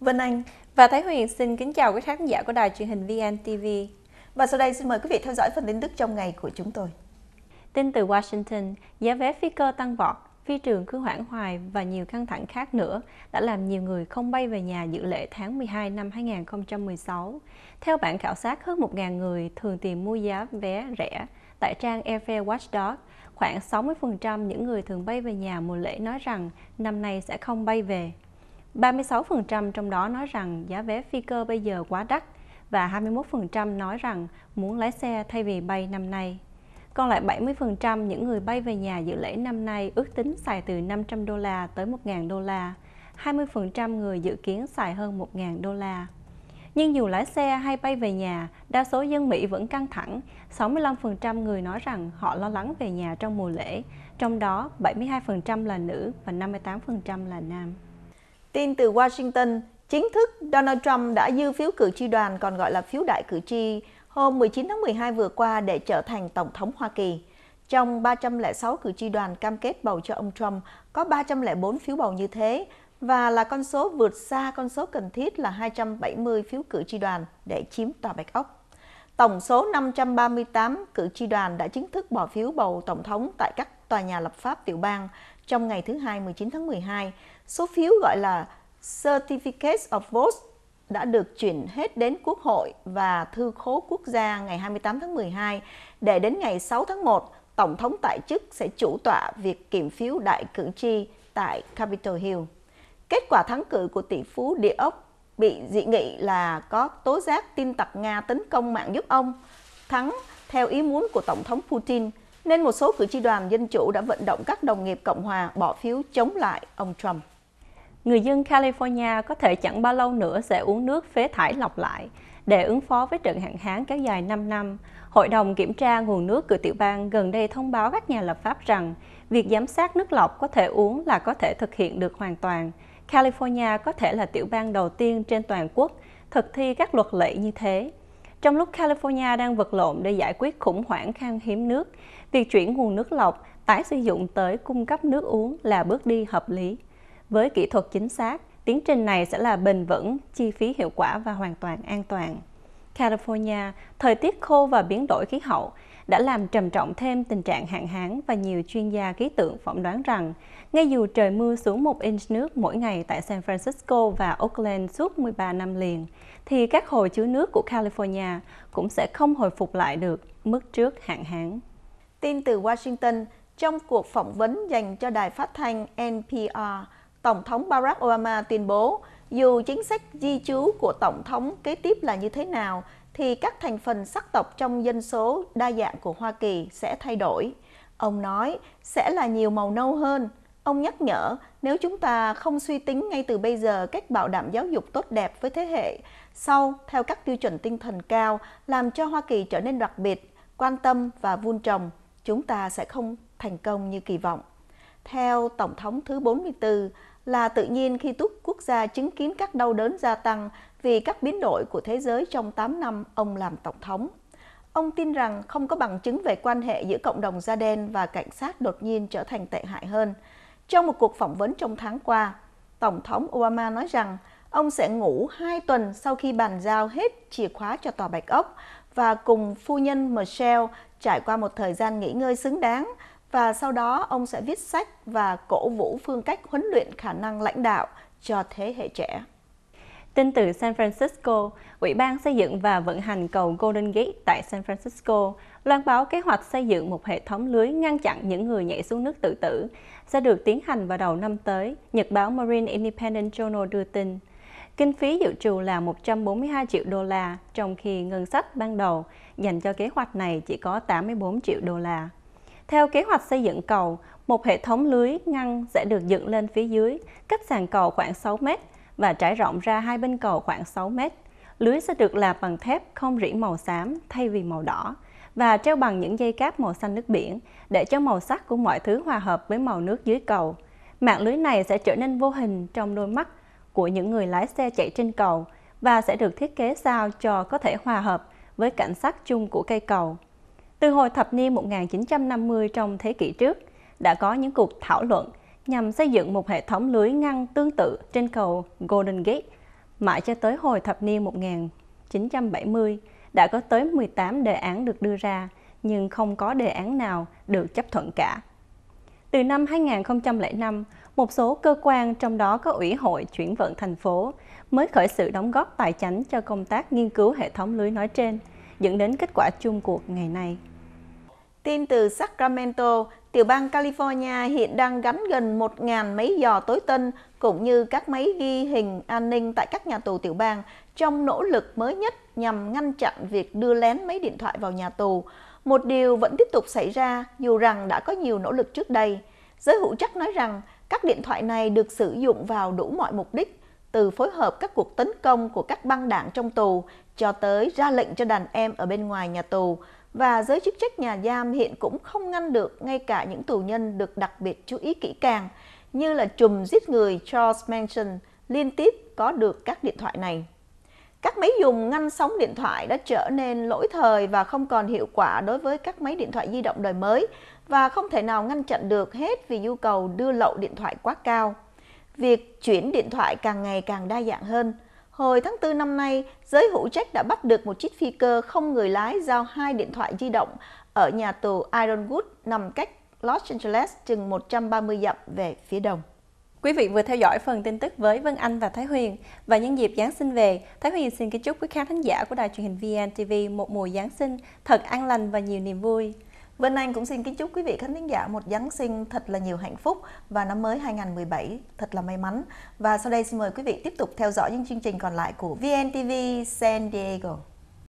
Vân Anh và Thái Huyền xin kính chào quý khán giả của đài truyền hình VNTV. Và sau đây xin mời quý vị theo dõi phần tin tức trong ngày của chúng tôi. Tin từ Washington, giá vé phi cơ tăng vọt, phi trường cứ hoãn hoài và nhiều căng thẳng khác nữa đã làm nhiều người không bay về nhà dự lễ tháng 12 năm 2016. Theo bản khảo sát, hơn 1.000 người thường tìm mua giá vé rẻ tại trang Airfare Watchdog. Khoảng 60% những người thường bay về nhà mùa lễ nói rằng năm nay sẽ không bay về. 36% trong đó nói rằng giá vé phi cơ bây giờ quá đắt và 21% nói rằng muốn lái xe thay vì bay năm nay. Còn lại 70% những người bay về nhà dự lễ năm nay ước tính xài từ 500 đô la tới 1.000 đô la, 20% người dự kiến xài hơn 1.000 đô la. Nhưng dù lái xe hay bay về nhà, đa số dân Mỹ vẫn căng thẳng. 65% người nói rằng họ lo lắng về nhà trong mùa lễ, trong đó 72% là nữ và 58% là nam. Tin từ Washington, chính thức Donald Trump đã dư phiếu cử tri đoàn còn gọi là phiếu đại cử tri hôm 19 tháng 12 vừa qua để trở thành Tổng thống Hoa Kỳ. Trong 306 cử tri đoàn cam kết bầu cho ông Trump, có 304 phiếu bầu như thế và là con số vượt xa con số cần thiết là 270 phiếu cử tri đoàn để chiếm tòa Bạch Ốc. Tổng số 538 cử tri đoàn đã chính thức bỏ phiếu bầu Tổng thống tại các tòa nhà lập pháp tiểu bang, trong ngày thứ hai 19 tháng 12, số phiếu gọi là Certificates of Votes đã được chuyển hết đến Quốc hội và Thư khố Quốc gia ngày 28 tháng 12 để đến ngày 6 tháng 1, Tổng thống tại chức sẽ chủ tọa việc kiểm phiếu đại cử tri tại Capitol Hill. Kết quả thắng cử của tỷ phú địa ốc bị dị nghị là có tố giác tin tặc Nga tấn công mạng giúp ông. Thắng, theo ý muốn của Tổng thống Putin, nên một số cử tri đoàn Dân Chủ đã vận động các đồng nghiệp Cộng hòa bỏ phiếu chống lại ông Trump. Người dân California có thể chẳng bao lâu nữa sẽ uống nước phế thải lọc lại. Để ứng phó với trận hạn hán kéo dài 5 năm, Hội đồng Kiểm tra Nguồn nước của tiểu bang gần đây thông báo các nhà lập pháp rằng việc giám sát nước lọc có thể uống là có thể thực hiện được hoàn toàn. California có thể là tiểu bang đầu tiên trên toàn quốc thực thi các luật lệ như thế. Trong lúc California đang vật lộn để giải quyết khủng hoảng khan hiếm nước, việc chuyển nguồn nước lọc tái sử dụng tới cung cấp nước uống là bước đi hợp lý. Với kỹ thuật chính xác, tiến trình này sẽ là bền vững, chi phí hiệu quả và hoàn toàn an toàn. California, thời tiết khô và biến đổi khí hậu đã làm trầm trọng thêm tình trạng hạn hán và nhiều chuyên gia khí tượng phỏng đoán rằng ngay dù trời mưa xuống một inch nước mỗi ngày tại San Francisco và Oakland suốt 13 năm liền, thì các hồ chứa nước của California cũng sẽ không hồi phục lại được mức trước hạn hán. Tin từ Washington, trong cuộc phỏng vấn dành cho đài phát thanh NPR, Tổng thống Barack Obama tuyên bố dù chính sách di trú của Tổng thống kế tiếp là như thế nào, thì các thành phần sắc tộc trong dân số đa dạng của Hoa Kỳ sẽ thay đổi. Ông nói sẽ là nhiều màu nâu hơn. Ông nhắc nhở nếu chúng ta không suy tính ngay từ bây giờ cách bảo đảm giáo dục tốt đẹp với thế hệ sau theo các tiêu chuẩn tinh thần cao làm cho Hoa Kỳ trở nên đặc biệt, quan tâm và vun trồng, chúng ta sẽ không thành công như kỳ vọng. Theo Tổng thống thứ 44 là tự nhiên khi Túc quốc gia chứng kiến các đau đớn gia tăng vì các biến đổi của thế giới trong 8 năm ông làm tổng thống. Ông tin rằng không có bằng chứng về quan hệ giữa cộng đồng da đen và cảnh sát đột nhiên trở thành tệ hại hơn. Trong một cuộc phỏng vấn trong tháng qua, Tổng thống Obama nói rằng ông sẽ ngủ 2 tuần sau khi bàn giao hết chìa khóa cho Tòa Bạch Ốc và cùng phu nhân Michelle trải qua một thời gian nghỉ ngơi xứng đáng và sau đó ông sẽ viết sách và cổ vũ phương cách huấn luyện khả năng lãnh đạo cho thế hệ trẻ. Tin từ San Francisco, Ủy ban xây dựng và vận hành cầu Golden Gate tại San Francisco loan báo kế hoạch xây dựng một hệ thống lưới ngăn chặn những người nhảy xuống nước tự tử sẽ được tiến hành vào đầu năm tới, nhật báo Marine Independent Journal đưa tin. Kinh phí dự trù là 142 triệu đô la, trong khi ngân sách ban đầu dành cho kế hoạch này chỉ có 84 triệu đô la. Theo kế hoạch xây dựng cầu, một hệ thống lưới ngăn sẽ được dựng lên phía dưới, cách sàn cầu khoảng 6 mét và trải rộng ra hai bên cầu khoảng 6 mét. Lưới sẽ được làm bằng thép không rỉ màu xám thay vì màu đỏ và treo bằng những dây cáp màu xanh nước biển để cho màu sắc của mọi thứ hòa hợp với màu nước dưới cầu. Mạng lưới này sẽ trở nên vô hình trong đôi mắt của những người lái xe chạy trên cầu và sẽ được thiết kế sao cho có thể hòa hợp với cảnh sắc chung của cây cầu. Từ hồi thập niên 1950 trong thế kỷ trước, đã có những cuộc thảo luận nhằm xây dựng một hệ thống lưới ngăn tương tự trên cầu Golden Gate. Mãi cho tới hồi thập niên 1970, đã có tới 18 đề án được đưa ra, nhưng không có đề án nào được chấp thuận cả. Từ năm 2005, một số cơ quan trong đó có Ủy hội chuyển vận thành phố mới khởi sự đóng góp tài chính cho công tác nghiên cứu hệ thống lưới nói trên – dẫn đến kết quả chung cuộc ngày nay. Tin từ Sacramento, tiểu bang California hiện đang gắn gần 1.000 máy dò tối tân cũng như các máy ghi hình an ninh tại các nhà tù tiểu bang trong nỗ lực mới nhất nhằm ngăn chặn việc đưa lén máy điện thoại vào nhà tù. Một điều vẫn tiếp tục xảy ra dù rằng đã có nhiều nỗ lực trước đây. Giới hữu trách nói rằng các điện thoại này được sử dụng vào đủ mọi mục đích, từ phối hợp các cuộc tấn công của các băng đảng trong tù cho tới ra lệnh cho đàn em ở bên ngoài nhà tù và giới chức trách nhà giam hiện cũng không ngăn được ngay cả những tù nhân được đặc biệt chú ý kỹ càng như là chùm giết người Charles Manson liên tiếp có được các điện thoại này. Các máy dùng ngăn sóng điện thoại đã trở nên lỗi thời và không còn hiệu quả đối với các máy điện thoại di động đời mới và không thể nào ngăn chặn được hết vì nhu cầu đưa lậu điện thoại quá cao việc chuyển điện thoại càng ngày càng đa dạng hơn. Hồi tháng 4 năm nay, giới hữu trách đã bắt được một chiếc phi cơ không người lái giao hai điện thoại di động ở nhà tù Ironwood nằm cách Los Angeles chừng 130 dặm về phía đông. Quý vị vừa theo dõi phần tin tức với Vân Anh và Thái Huyền. Và nhân dịp Giáng sinh về, Thái Huyền xin kính chúc quý khán thính giả của đài truyền hình VNTV một mùa Giáng sinh thật an lành và nhiều niềm vui. Vân Anh cũng xin kính chúc quý vị khán thính giả một Giáng sinh thật là nhiều hạnh phúc và năm mới 2017 thật là may mắn. Và sau đây xin mời quý vị tiếp tục theo dõi những chương trình còn lại của VNTV San Diego.